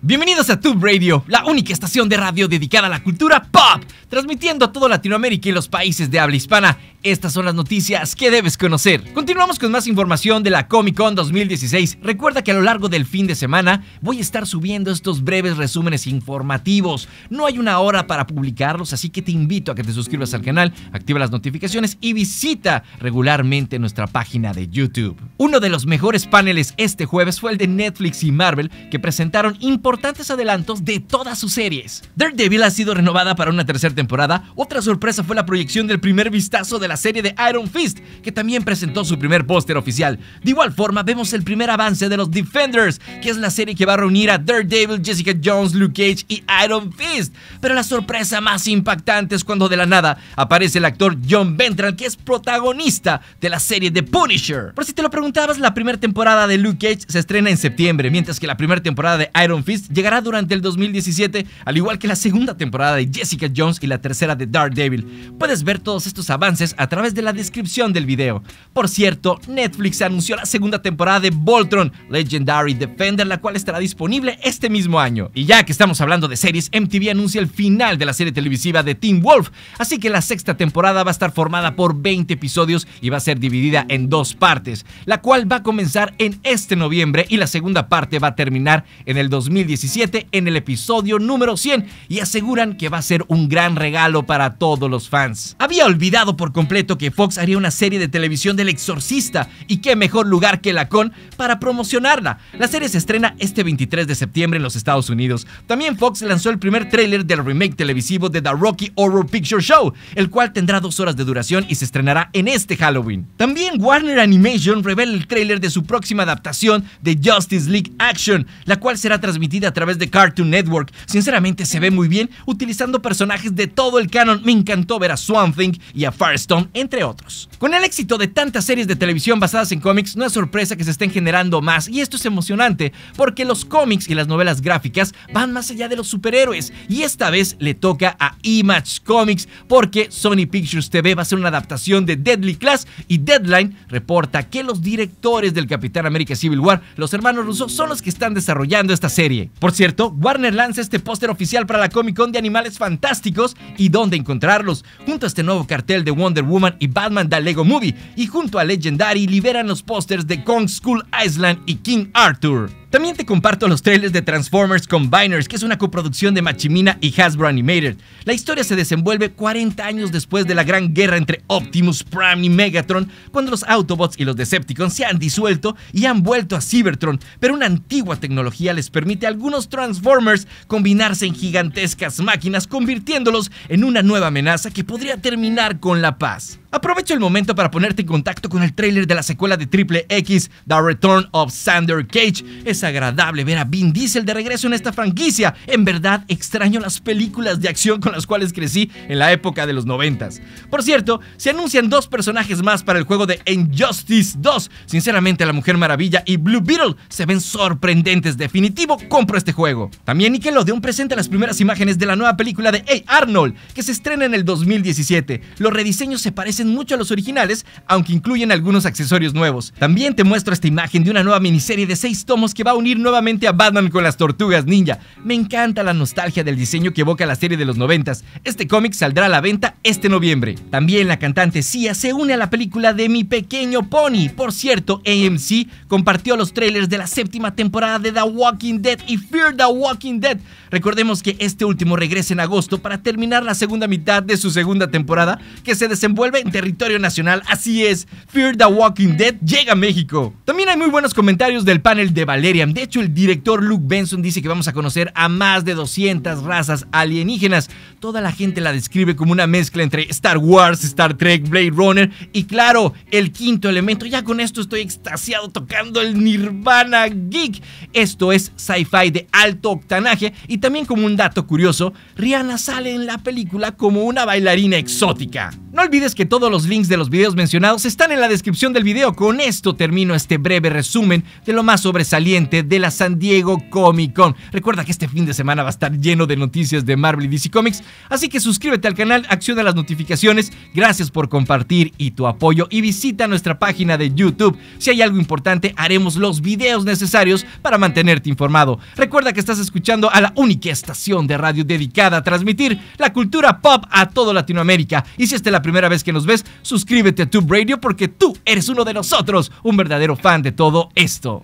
Bienvenidos a Tube Radio, la única estación de radio dedicada a la cultura pop, transmitiendo a toda Latinoamérica y los países de habla hispana. Estas son las noticias que debes conocer. Continuamos con más información de la Comic Con 2016. Recuerda que a lo largo del fin de semana voy a estar subiendo estos breves resúmenes informativos. No hay una hora para publicarlos, así que te invito a que te suscribas al canal, activa las notificaciones y visita regularmente nuestra página de YouTube. Uno de los mejores paneles este jueves fue el de Netflix y Marvel, que presentaron importantes importantes adelantos de todas sus series. Daredevil ha sido renovada para una tercera temporada. Otra sorpresa fue la proyección del primer vistazo de la serie de Iron Fist, que también presentó su primer póster oficial. De igual forma, vemos el primer avance de los Defenders, que es la serie que va a reunir a Daredevil, Jessica Jones, Luke Cage y Iron Fist. Pero la sorpresa más impactante es cuando de la nada aparece el actor John Bentran que es protagonista de la serie The Punisher. Por si te lo preguntabas, la primera temporada de Luke Cage se estrena en septiembre, mientras que la primera temporada de Iron Fist llegará durante el 2017, al igual que la segunda temporada de Jessica Jones y la tercera de Daredevil. Puedes ver todos estos avances a través de la descripción del video. Por cierto, Netflix anunció la segunda temporada de Voltron Legendary Defender, la cual estará disponible este mismo año. Y ya que estamos hablando de series, MTV anuncia el final de la serie televisiva de Teen Wolf, así que la sexta temporada va a estar formada por 20 episodios y va a ser dividida en dos partes, la cual va a comenzar en este noviembre y la segunda parte va a terminar en el 2017. 17 en el episodio número 100 y aseguran que va a ser un gran regalo para todos los fans. Había olvidado por completo que Fox haría una serie de televisión del exorcista y qué mejor lugar que la con para promocionarla. La serie se estrena este 23 de septiembre en los Estados Unidos. También Fox lanzó el primer tráiler del remake televisivo de The Rocky Horror Picture Show, el cual tendrá dos horas de duración y se estrenará en este Halloween. También Warner Animation revela el tráiler de su próxima adaptación de Justice League Action, la cual será transmitida a través de Cartoon Network. Sinceramente se ve muy bien utilizando personajes de todo el canon. Me encantó ver a Swamp Thing y a Firestone, entre otros. Con el éxito de tantas series de televisión basadas en cómics, no es sorpresa que se estén generando más y esto es emocionante porque los cómics y las novelas gráficas van más allá de los superhéroes y esta vez le toca a Image Comics porque Sony Pictures TV va a hacer una adaptación de Deadly Class y Deadline reporta que los directores del Capitán América Civil War, los hermanos rusos, son los que están desarrollando esta serie. Por cierto, Warner lanza este póster oficial para la Comic Con de Animales Fantásticos y dónde encontrarlos, junto a este nuevo cartel de Wonder Woman y Batman da Lego Movie, y junto a Legendary liberan los pósters de Kong School Island y King Arthur. También te comparto los trailers de Transformers Combiners, que es una coproducción de Machimina y Hasbro Animated. La historia se desenvuelve 40 años después de la gran guerra entre Optimus Prime y Megatron, cuando los Autobots y los Decepticons se han disuelto y han vuelto a Cybertron, pero una antigua tecnología les permite a algunos Transformers combinarse en gigantescas máquinas, convirtiéndolos en una nueva amenaza que podría terminar con la paz. Aprovecho el momento para ponerte en contacto con el tráiler de la secuela de Triple X, The Return of Sander Cage. Es agradable ver a Vin Diesel de regreso en esta franquicia. En verdad, extraño las películas de acción con las cuales crecí en la época de los noventas. Por cierto, se anuncian dos personajes más para el juego de Injustice 2. Sinceramente, la Mujer Maravilla y Blue Beetle se ven sorprendentes. Definitivo, compro este juego. También Nickelodeon presenta las primeras imágenes de la nueva película de Hey Arnold, que se estrena en el 2017. Los rediseños se parecen mucho a los originales, aunque incluyen algunos accesorios nuevos. También te muestro esta imagen de una nueva miniserie de 6 tomos que va a unir nuevamente a Batman con las tortugas ninja. Me encanta la nostalgia del diseño que evoca la serie de los 90. Este cómic saldrá a la venta este noviembre. También la cantante Sia se une a la película de Mi Pequeño Pony. Por cierto, AMC compartió los trailers de la séptima temporada de The Walking Dead y Fear the Walking Dead. Recordemos que este último regresa en agosto para terminar la segunda mitad de su segunda temporada que se desenvuelve territorio nacional. Así es, Fear the Walking Dead llega a México. También hay muy buenos comentarios del panel de Valerian. De hecho, el director Luke Benson dice que vamos a conocer a más de 200 razas alienígenas. Toda la gente la describe como una mezcla entre Star Wars, Star Trek, Blade Runner y claro, el quinto elemento. Ya con esto estoy extasiado tocando el Nirvana Geek. Esto es sci-fi de alto octanaje y también como un dato curioso, Rihanna sale en la película como una bailarina exótica. No olvides que todo todos los links de los videos mencionados están en la descripción del video. Con esto termino este breve resumen de lo más sobresaliente de la San Diego Comic Con. Recuerda que este fin de semana va a estar lleno de noticias de Marvel y DC Comics, así que suscríbete al canal, acciona las notificaciones. Gracias por compartir y tu apoyo y visita nuestra página de YouTube. Si hay algo importante, haremos los videos necesarios para mantenerte informado. Recuerda que estás escuchando a la única estación de radio dedicada a transmitir la cultura pop a todo Latinoamérica. Y si esta es la primera vez que nos suscríbete a Tube Radio porque tú eres uno de nosotros, un verdadero fan de todo esto.